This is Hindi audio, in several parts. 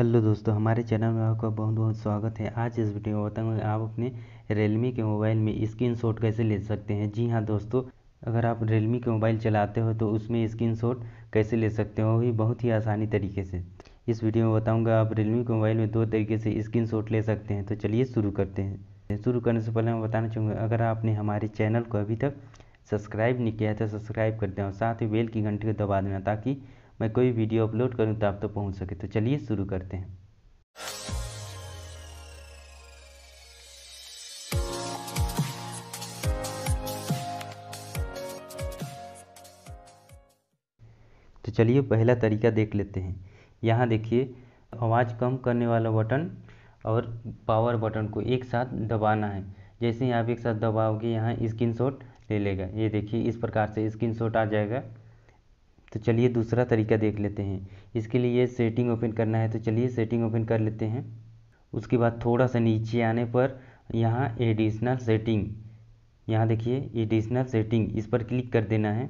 हेलो दोस्तों हमारे चैनल में आपका बहुत बहुत स्वागत है आज इस वीडियो में बताऊंगा आप अपने रियलमी के मोबाइल में शॉट कैसे ले सकते हैं जी हाँ दोस्तों अगर आप रियलमी के मोबाइल चलाते हो तो उसमें शॉट कैसे ले सकते हो भी बहुत ही आसानी तरीके से इस वीडियो में बताऊँगा आप रियलमी के मोबाइल में दो तरीके से शॉट ले सकते हैं तो चलिए शुरू करते हैं शुरू करने से पहले मैं बताना चाहूँगा अगर आपने हमारे चैनल को अभी तक सब्सक्राइब नहीं किया है तो सब्सक्राइब कर दें और साथ ही बेल की घंटी को दबा देना ताकि मैं कोई वीडियो अपलोड करूँ तो आप तक तो पहुँच सके तो चलिए शुरू करते हैं तो चलिए पहला तरीका देख लेते हैं यहाँ देखिए आवाज़ कम करने वाला बटन और पावर बटन को एक साथ दबाना है जैसे ही आप एक साथ दबाओगे यहाँ स्क्रीन ले लेगा ये देखिए इस प्रकार से स्क्रीन आ जाएगा चलिए दूसरा तरीका देख लेते हैं इसके लिए सेटिंग ओपन करना है तो चलिए सेटिंग ओपन कर लेते हैं उसके बाद थोड़ा सा नीचे आने पर यहाँ एडिशनल सेटिंग यहाँ देखिए एडिशनल सेटिंग इस पर क्लिक कर देना है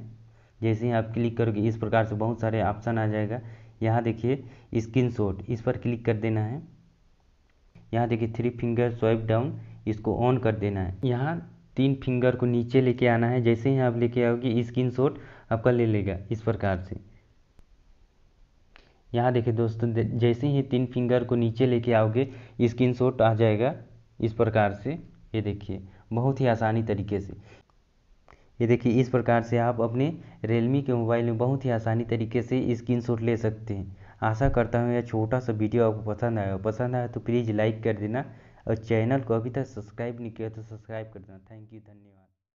जैसे ही आप क्लिक करोगे इस प्रकार से बहुत सारे ऑप्शन आ जाएगा यहाँ देखिए स्क्रीन शॉट इस पर क्लिक कर देना है यहाँ देखिए थ्री फिंगर स्वाइप डाउन इसको ऑन कर देना है यहाँ तीन फिंगर को नीचे लेके आना है जैसे ही आप लेके आओगे स्क्रीन शॉट आपका ले लेगा इस प्रकार से यहाँ देखिए दोस्तों जैसे ही तीन फिंगर को नीचे लेके आओगे स्क्रीन शॉट आ जाएगा इस प्रकार से ये देखिए बहुत ही आसानी तरीके से ये देखिए इस प्रकार से आप अपने रियलमी के मोबाइल में बहुत ही आसानी तरीके से स्क्रीन शॉट ले सकते हैं आशा करता हूँ यह छोटा सा वीडियो आपको पसंद आया पसंद आया तो प्लीज़ लाइक कर देना और चैनल को अभी तक सब्सक्राइब नहीं किया तो सब्सक्राइब कर देना थैंक यू धन्यवाद